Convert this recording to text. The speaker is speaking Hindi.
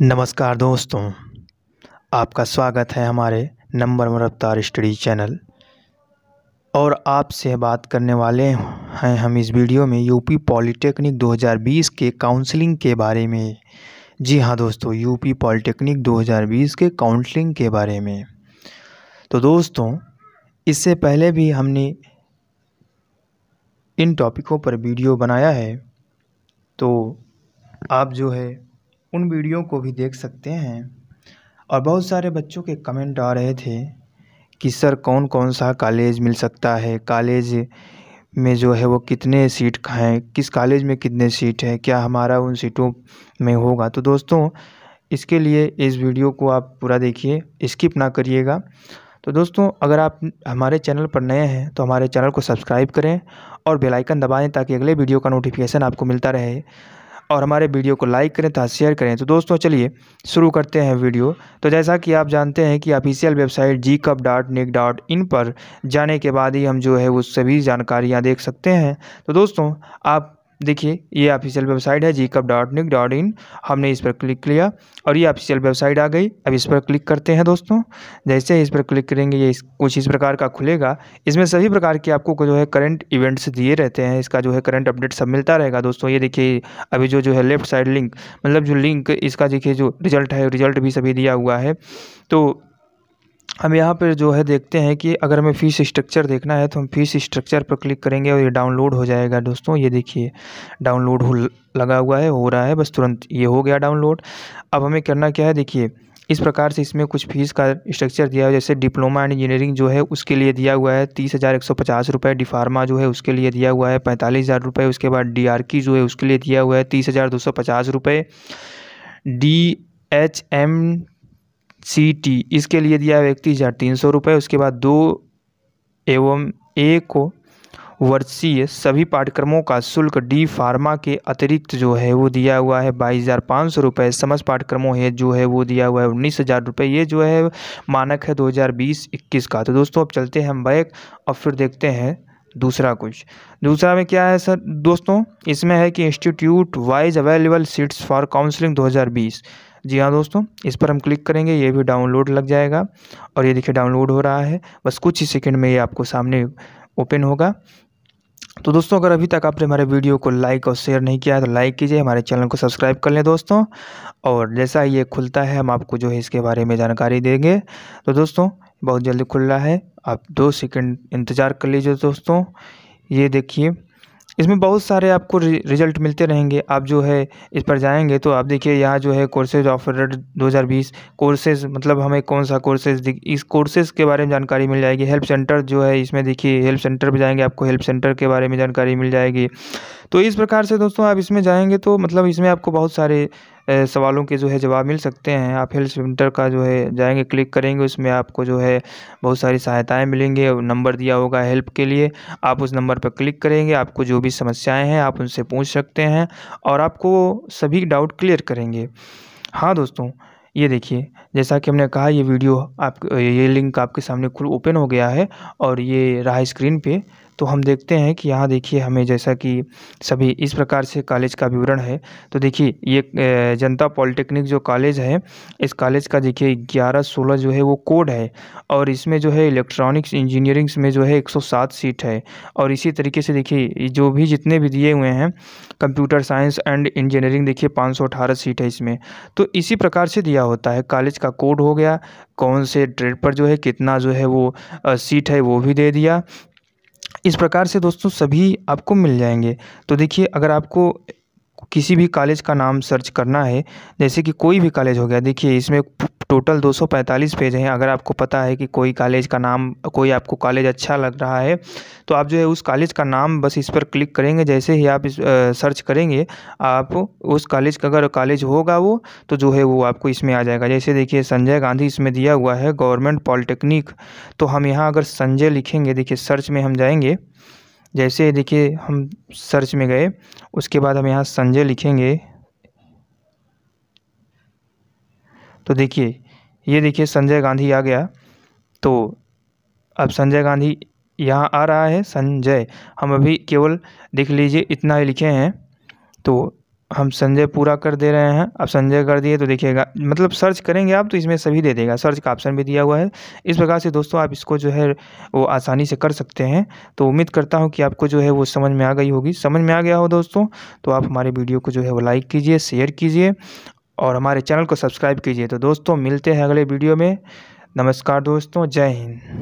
नमस्कार दोस्तों आपका स्वागत है हमारे नंबर वन रफ्तार स्टडी चैनल और आपसे बात करने वाले हैं हम इस वीडियो में यूपी पॉलिटेक्निक 2020 के काउंसलिंग के बारे में जी हाँ दोस्तों यूपी पॉलिटेक्निक 2020 के काउंसलिंग के बारे में तो दोस्तों इससे पहले भी हमने इन टॉपिकों पर वीडियो बनाया है तो आप जो है उन वीडियो को भी देख सकते हैं और बहुत सारे बच्चों के कमेंट आ रहे थे कि सर कौन कौन सा कॉलेज मिल सकता है कॉलेज में जो है वो कितने सीट हैं किस कॉलेज में कितने सीट है क्या हमारा उन सीटों में होगा तो दोस्तों इसके लिए इस वीडियो को आप पूरा देखिए स्किप ना करिएगा तो दोस्तों अगर आप हमारे चैनल पर नए हैं तो हमारे चैनल को सब्सक्राइब करें और बेल आइकन दबाएं ताकि अगले वीडियो का नोटिफिकेशन आपको मिलता रहे और हमारे वीडियो को लाइक करें तथा तो शेयर करें तो दोस्तों चलिए शुरू करते हैं वीडियो तो जैसा कि आप जानते हैं कि official website JEE cup dot NIC dot in पर जाने के बाद ही हम जो है वो सभी जानकारियाँ देख सकते हैं तो दोस्तों आप देखिए ये ऑफिशियल वेबसाइट है JEE cup dot NIC dot in हमने इस पर क्लिक किया और ये ऑफिशियल वेबसाइट आ गई अब इस पर क्लिक करते हैं दोस्तों जैसे इस पर क्लिक करेंगे ये कुछ इस प्रकार का खुलेगा इसमें सभी प्रकार के आपको जो है करंट इवेंट्स दिए रहते हैं इसका जो है करंट अपडेट सब मिलता रहेगा दोस्तों ये देखिए अभी जो जो है लेफ्ट साइड लिंक मतलब जो लिंक इसका देखिए जो रिजल्ट है रिजल्ट भी सभी दिया हुआ है तो हम यहाँ पर जो है देखते हैं कि अगर हमें फ़ीस स्ट्रक्चर देखना है तो हम फ़ीस स्ट्रक्चर पर क्लिक करेंगे और ये डाउनलोड हो जाएगा दोस्तों ये देखिए डाउनलोड हो लगा हुआ है हो रहा है बस तुरंत ये हो गया डाउनलोड अब हमें करना क्या है देखिए इस प्रकार से इसमें कुछ फीस का स्ट्रक्चर दिया है जैसे डिप्लोमा इंजीनियरिंग जो है उसके लिए दिया हुआ है तीस हज़ार एक सौ पचास रुपये डिफार्मा जो है उसके लिए दिया हुआ है पैंतालीस हज़ार रुपये उसके बाद डी आर की जो है उसके लिए दिया हुआ है तीस हज़ार दो सौ पचास रुपये D H M C T इसके लिए दिया हुआ इकतीस हज़ार तीन सौ रुपये उसके बाद दो एवं ए को वर्षीय सभी पाठ्यक्रमों का शुल्क डी फार्मा के अतिरिक्त जो है वो दिया हुआ है बाईस हज़ार पाँच सौ रुपये समस्त पाठ्यक्रमों है जो है वो दिया हुआ है उन्नीस हज़ार रुपये ये जो है मानक है दो हज़ार बीस इक्कीस का तो दोस्तों अब चलते हैं हम बैक और फिर देखते हैं दूसरा कुछ दूसरा में क्या है सर दोस्तों इसमें है कि institute wise available seats for counselling बीस जी हाँ दोस्तों इस पर हम क्लिक करेंगे ये भी डाउनलोड लग जाएगा और ये देखिए डाउनलोड हो रहा है बस कुछ ही सेकेंड में ये आपको सामने ओपन होगा तो दोस्तों अगर अभी तक आपने हमारे वीडियो को लाइक और शेयर नहीं किया है तो लाइक कीजिए हमारे चैनल को सब्सक्राइब कर लें दोस्तों और जैसा ये खुलता है हम आपको जो है इसके बारे में जानकारी देंगे तो दोस्तों बहुत जल्दी खुल रहा है आप दो सेकंड इंतज़ार कर लीजिए दोस्तों ये देखिए इसमें बहुत सारे आपको रिजल्ट मिलते रहेंगे आप जो है इस पर जाएंगे तो आप देखिए यहाँ जो है कोर्सेज ऑफर 2020 कोर्सेज मतलब हमें कौन सा कोर्सेज इस कोर्सेज के बारे में जानकारी मिल जाएगी हेल्प सेंटर जो है इसमें देखिए हेल्प सेंटर पर जाएंगे आपको हेल्प सेंटर के बारे में जानकारी मिल जाएगी तो इस प्रकार से दोस्तों आप इसमें जाएंगे तो मतलब इसमें आपको बहुत सारे सवालों के जो है जवाब मिल सकते हैं आप हेल्प सेंटर का जो है जाएंगे क्लिक करेंगे उसमें आपको जो है बहुत सारी सहायताएँ मिलेंगी नंबर दिया होगा हेल्प के लिए आप उस नंबर पर क्लिक करेंगे आपको जो भी समस्याएँ हैं आप उनसे पूछ सकते हैं और आपको सभी डाउट क्लियर करेंगे हाँ दोस्तों ये देखिए जैसा कि हमने कहा ये वीडियो आप ये लिंक आपके सामने खुल ओपन हो गया है और ये रहा स्क्रीन पर तो हम देखते हैं कि यहाँ देखिए हमें जैसा कि सभी इस प्रकार से कॉलेज का विवरण है तो देखिए ये जनता पॉलिटेक्निक जो कॉलेज है इस कॉलेज का देखिए ग्यारह सोलह जो है वो कोड है और इसमें जो है इलेक्ट्रॉनिक्स इंजीनियरिंग्स में जो है एक सौ सात सीट है और इसी तरीके से देखिए जो भी जितने भी दिए हुए हैं कंप्यूटर साइंस एंड इंजीनियरिंग देखिए पाँच सौ अठारह सीट है इसमें तो इसी प्रकार से दिया होता है कॉलेज का कोड हो गया कौन से ट्रेड पर जो है कितना जो है वो सीट है वो भी दे दिया इस प्रकार से दोस्तों सभी आपको मिल जाएंगे तो देखिए अगर आपको किसी भी कॉलेज का नाम सर्च करना है जैसे कि कोई भी कॉलेज हो गया देखिए इसमें टोटल 245 पेज हैं अगर आपको पता है कि कोई कॉलेज का नाम कोई आपको कॉलेज अच्छा लग रहा है तो आप जो है उस कॉलेज का नाम बस इस पर क्लिक करेंगे जैसे ही आप इस आ, सर्च करेंगे आप उस कॉलेज का अगर कॉलेज होगा वो तो जो है वो आपको इसमें आ जाएगा जैसे देखिए संजय गांधी इसमें दिया हुआ है गवर्नमेंट पॉलिटेक्निक तो हम यहाँ अगर संजय लिखेंगे देखिए सर्च में हम जाएँगे जैसे देखिए हम सर्च में गए उसके बाद हम यहाँ संजय लिखेंगे तो देखिए ये देखिए संजय गांधी आ गया तो अब संजय गांधी यहाँ आ रहा है संजय हम अभी केवल देख लीजिए इतना ही लिखे हैं तो हम संजय पूरा कर दे रहे हैं अब संजय कर दिए तो देखिएगा मतलब सर्च करेंगे आप तो इसमें सभी दे देगा सर्च का ऑप्शन भी दिया हुआ है इस प्रकार से दोस्तों आप इसको जो है वो आसानी से कर सकते हैं तो उम्मीद करता हूँ कि आपको जो है वो समझ में आ गई होगी समझ में आ गया हो दोस्तों तो आप हमारे वीडियो को जो है वो लाइक कीजिए शेयर कीजिए और हमारे चैनल को सब्सक्राइब कीजिए तो दोस्तों मिलते हैं अगले वीडियो में नमस्कार दोस्तों जय हिंद